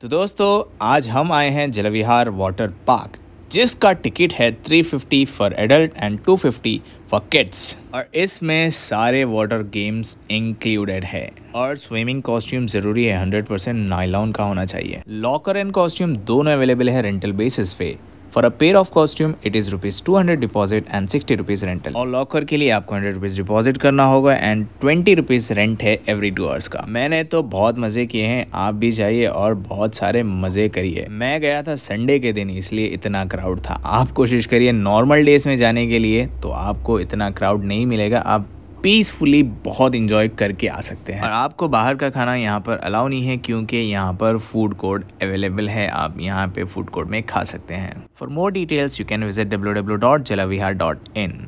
तो दोस्तों आज हम आए हैं जलविहार वाटर पार्क जिसका टिकट है 350 for adult and 250 for kids और इसमें सारे वाटर गेम्स इंक्लूडेड है और स्विमिंग कॉस्ट्यूम जरूरी है 100% नाइलॉन का होना चाहिए लॉकर एंड कॉस्ट्यूम दोनों अवेलेबल है रेंटल बेसिस पे for a pair of costume it is rupees two hundred deposit and sixty rupees rental और लॉकर के लिए आपको हंड्रेड रुपीज डिपॉजिट करना होगा एंड ट्वेंटी रुपीज रेंट है एवरी टू आवर्स का मैंने तो बहुत मजे किए हैं आप भी जाइए और बहुत सारे मजे करिए मैं गया था संडे के दिन इसलिए इतना क्राउड था आप कोशिश करिए नॉर्मल डेज में जाने के लिए तो आपको इतना क्राउड नहीं मिलेगा आप पीसफुली बहुत इंजॉय करके आ सकते हैं और आपको बाहर का खाना यहाँ पर अलाउ नहीं है क्योंकि यहाँ पर फूड कोर्ट अवेलेबल है आप यहाँ पे फूड कोर्ट में खा सकते हैं for more details you can visit W W dot Jalavihar dot in